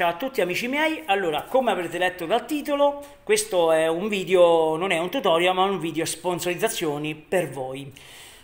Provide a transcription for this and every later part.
Ciao a tutti amici miei, allora come avrete letto dal titolo questo è un video, non è un tutorial ma un video sponsorizzazioni per voi.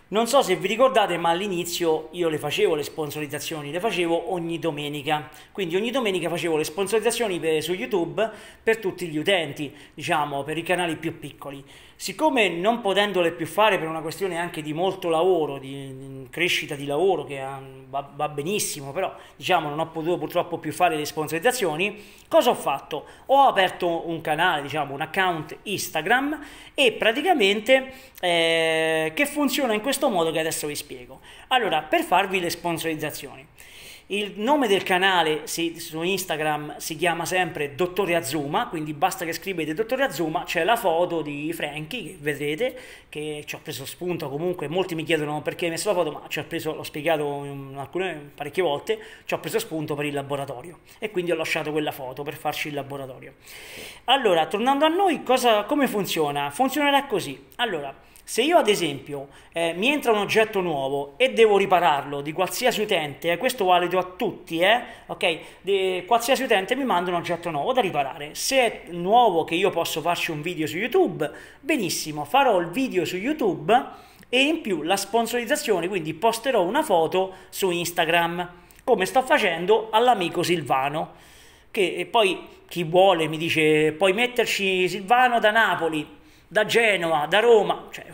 Non so se vi ricordate ma all'inizio io le facevo le sponsorizzazioni, le facevo ogni domenica, quindi ogni domenica facevo le sponsorizzazioni per, su YouTube per tutti gli utenti, diciamo per i canali più piccoli. Siccome non potendole più fare per una questione anche di molto lavoro, di crescita di lavoro che va, va benissimo, però diciamo non ho potuto purtroppo più fare le sponsorizzazioni, cosa ho fatto? Ho aperto un canale, diciamo un account Instagram e praticamente eh, che funziona in questo modo che adesso vi spiego. Allora, per farvi le sponsorizzazioni. Il nome del canale si, su Instagram si chiama sempre Dottore Azuma, quindi basta che scrivete Dottore Azuma, c'è la foto di Frankie che vedrete, che ci ho preso spunto comunque, molti mi chiedono perché hai messo la foto, ma ci ho preso, l'ho spiegato alcune, parecchie volte, ci ho preso spunto per il laboratorio e quindi ho lasciato quella foto per farci il laboratorio. Allora, tornando a noi, cosa, come funziona? Funzionerà così. Allora, se io ad esempio eh, mi entra un oggetto nuovo e devo ripararlo di qualsiasi utente, questo vale a tutti, eh? ok? De, qualsiasi utente mi manda un oggetto nuovo da riparare. Se è nuovo che io posso farci un video su YouTube, benissimo, farò il video su YouTube e in più la sponsorizzazione, quindi posterò una foto su Instagram, come sto facendo all'amico Silvano. Che poi chi vuole mi dice puoi metterci Silvano da Napoli, da Genova, da Roma, cioè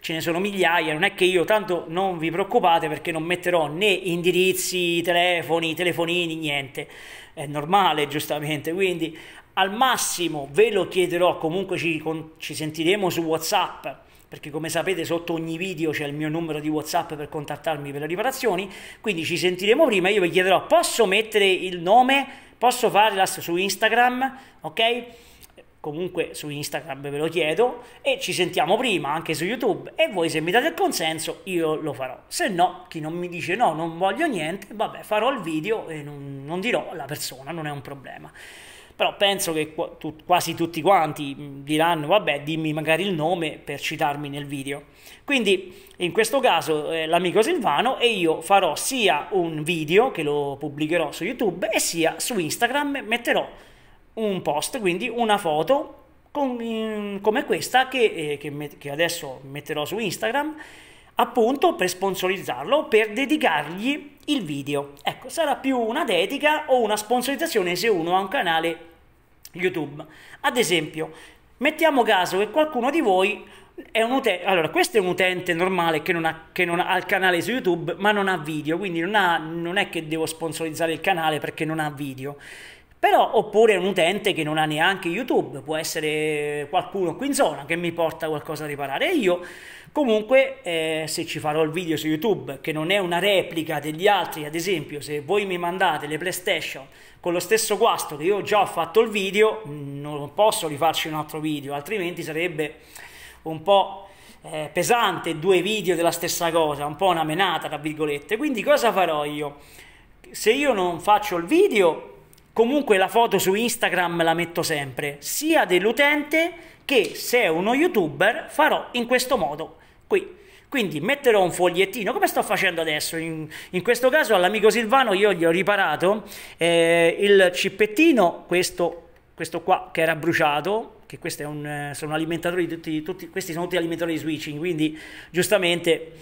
ce ne sono migliaia, non è che io tanto non vi preoccupate perché non metterò né indirizzi, telefoni, telefonini, niente, è normale giustamente, quindi al massimo ve lo chiederò, comunque ci, con, ci sentiremo su Whatsapp, perché come sapete sotto ogni video c'è il mio numero di Whatsapp per contattarmi per le riparazioni, quindi ci sentiremo prima, io vi chiederò posso mettere il nome, posso fare su Instagram, ok? comunque su Instagram ve lo chiedo e ci sentiamo prima anche su YouTube e voi se mi date il consenso io lo farò, se no chi non mi dice no non voglio niente, vabbè farò il video e non, non dirò alla persona, non è un problema. Però penso che qu tu, quasi tutti quanti mm, diranno vabbè dimmi magari il nome per citarmi nel video. Quindi in questo caso eh, l'amico Silvano e io farò sia un video che lo pubblicherò su YouTube e sia su Instagram metterò un post, quindi una foto con, in, come questa che, eh, che, met, che adesso metterò su Instagram appunto per sponsorizzarlo, per dedicargli il video. Ecco, sarà più una dedica o una sponsorizzazione se uno ha un canale YouTube. Ad esempio, mettiamo caso che qualcuno di voi è un utente, allora questo è un utente normale che non, ha, che non ha il canale su YouTube ma non ha video, quindi non, ha, non è che devo sponsorizzare il canale perché non ha video. Però, oppure un utente che non ha neanche YouTube, può essere qualcuno qui in zona che mi porta qualcosa da riparare. E io, comunque, eh, se ci farò il video su YouTube, che non è una replica degli altri, ad esempio, se voi mi mandate le PlayStation con lo stesso guasto che io già ho fatto il video, mm, non posso rifarci un altro video, altrimenti sarebbe un po'. Eh, pesante due video della stessa cosa, un po' una menata tra virgolette. Quindi cosa farò io? Se io non faccio il video, Comunque la foto su Instagram la metto sempre, sia dell'utente che se è uno youtuber farò in questo modo qui. Quindi metterò un fogliettino, come sto facendo adesso, in, in questo caso all'amico Silvano io gli ho riparato eh, il cippettino, questo, questo qua che era bruciato, che questi eh, sono alimentatori di tutti, tutti, questi sono tutti alimentatori di switching, quindi giustamente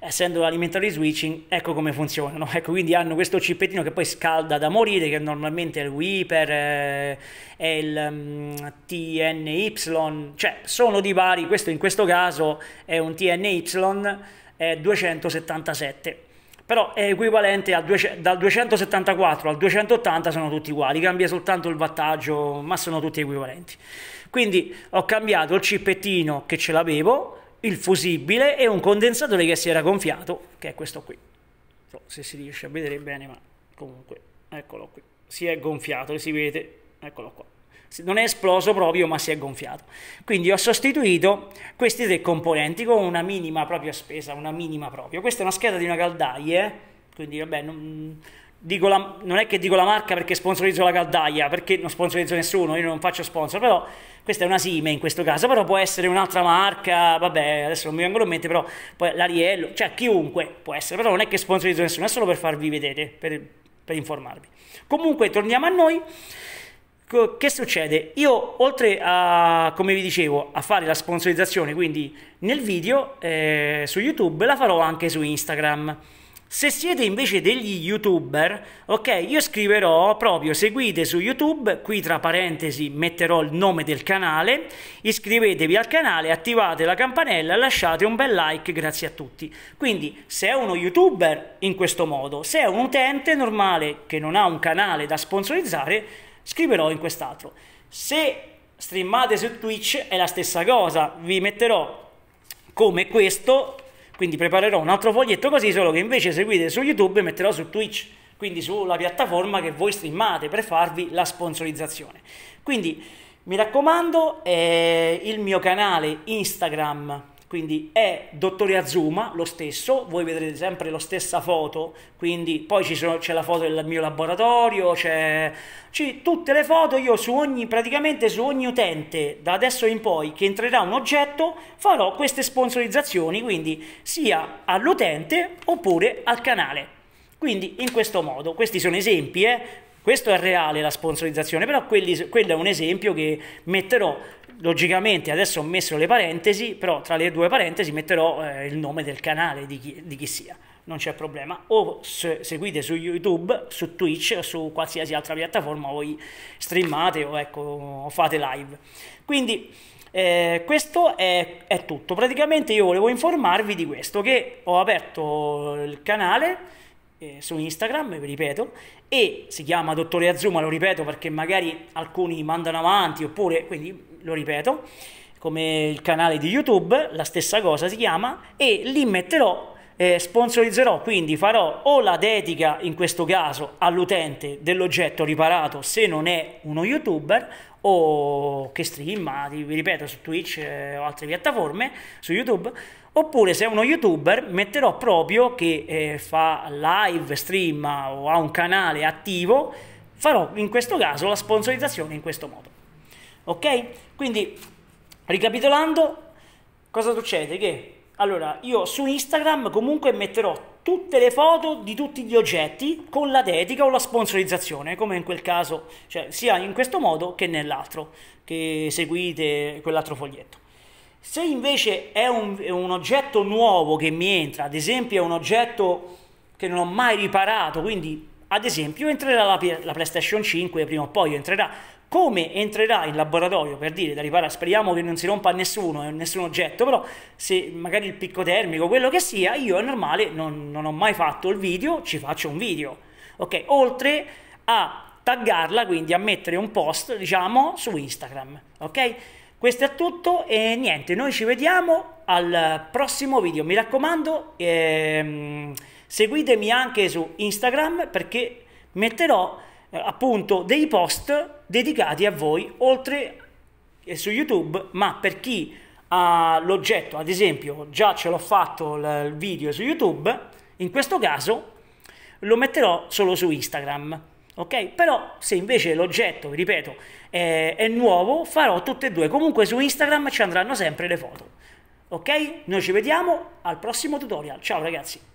essendo alimentari switching, ecco come funzionano. Ecco, quindi hanno questo cippettino che poi scalda da morire, che normalmente è il Wiper, eh, è il um, mm, TNY, cioè sono di pari, questo in questo caso è un TNY eh, 277 però è equivalente al 200, dal 274 al 280 sono tutti uguali, cambia soltanto il wattaggio, ma sono tutti equivalenti. Quindi ho cambiato il cippettino che ce l'avevo, il fusibile e un condensatore che si era gonfiato, che è questo qui. Non So se si riesce a vedere bene, ma comunque, eccolo qui. Si è gonfiato, si vede, eccolo qua. Non è esploso proprio, ma si è gonfiato. Quindi ho sostituito questi tre componenti con una minima propria spesa, una minima proprio. Questa è una scheda di una caldaie, quindi vabbè, non la, non è che dico la marca perché sponsorizzo la caldaia, perché non sponsorizzo nessuno, io non faccio sponsor, però questa è una Sime in questo caso, però può essere un'altra marca, vabbè, adesso non mi vengono in mente, però poi l'Ariello, cioè chiunque può essere, però non è che sponsorizzo nessuno, è solo per farvi vedere, per, per informarvi. Comunque torniamo a noi. Che succede? Io oltre a, come vi dicevo, a fare la sponsorizzazione, quindi nel video eh, su YouTube, la farò anche su Instagram. Se siete invece degli youtuber, ok, io scriverò proprio seguite su YouTube, qui tra parentesi metterò il nome del canale, iscrivetevi al canale, attivate la campanella e lasciate un bel like, grazie a tutti. Quindi se è uno youtuber in questo modo, se è un utente normale che non ha un canale da sponsorizzare, scriverò in quest'altro. Se streamate su Twitch è la stessa cosa, vi metterò come questo quindi preparerò un altro foglietto così, solo che invece seguite su YouTube metterò su Twitch, quindi sulla piattaforma che voi streamate per farvi la sponsorizzazione. Quindi mi raccomando, eh, il mio canale Instagram quindi è Dottore Azuma lo stesso, voi vedrete sempre la stessa foto, quindi poi c'è la foto del mio laboratorio, c'è tutte le foto, io su ogni, praticamente su ogni utente da adesso in poi che entrerà un oggetto farò queste sponsorizzazioni, quindi sia all'utente oppure al canale. Quindi in questo modo, questi sono esempi, eh? Questo è reale la sponsorizzazione, però quelli, quello è un esempio che metterò logicamente adesso ho messo le parentesi, però tra le due parentesi metterò eh, il nome del canale di chi, di chi sia, non c'è problema. O se seguite su YouTube, su Twitch o su qualsiasi altra piattaforma voi streamate o, ecco, fate live. Quindi eh, questo è, è tutto. Praticamente io volevo informarvi di questo, che ho aperto il canale eh, su Instagram, vi ripeto, e si chiama Dottore Azuma, lo ripeto perché magari alcuni mandano avanti, oppure, quindi lo ripeto, come il canale di YouTube, la stessa cosa si chiama, e lì metterò, eh, sponsorizzerò, quindi farò o la dedica, in questo caso, all'utente dell'oggetto riparato se non è uno YouTuber, o che streama, vi ripeto, su Twitch eh, o altre piattaforme, su YouTube, oppure se è uno youtuber metterò proprio che eh, fa live, stream o ha un canale attivo, farò in questo caso la sponsorizzazione in questo modo. Ok? Quindi, ricapitolando, cosa succede? Che allora io su Instagram comunque metterò tutte le foto di tutti gli oggetti con la dedica o la sponsorizzazione, come in quel caso, cioè sia in questo modo che nell'altro, che seguite quell'altro foglietto. Se invece è un, è un, oggetto nuovo che mi entra, ad esempio è un oggetto che non ho mai riparato, quindi ad esempio entrerà la, la PlayStation 5 prima o poi entrerà, come entrerà in laboratorio per dire da riparare, speriamo che non si rompa nessuno, eh, nessun oggetto, però se magari il picco termico, quello che sia, io è normale, non, non ho mai fatto il video, ci faccio un video. Ok, oltre a taggarla, quindi a mettere un post, diciamo, su Instagram. Ok? Questo è tutto e niente, noi ci vediamo al prossimo video. Mi raccomando, ehm, seguitemi anche su Instagram perché metterò eh, appunto dei post dedicati a voi oltre eh, su YouTube, ma per chi ha l'oggetto, ad esempio, già ce l'ho fatto il video su YouTube, in questo caso lo metterò solo su Instagram. Ok? Però se invece l'oggetto, ripeto, è, è nuovo, farò tutte e due. Comunque su Instagram ci andranno sempre le foto. Ok? Noi ci vediamo al prossimo tutorial. Ciao ragazzi!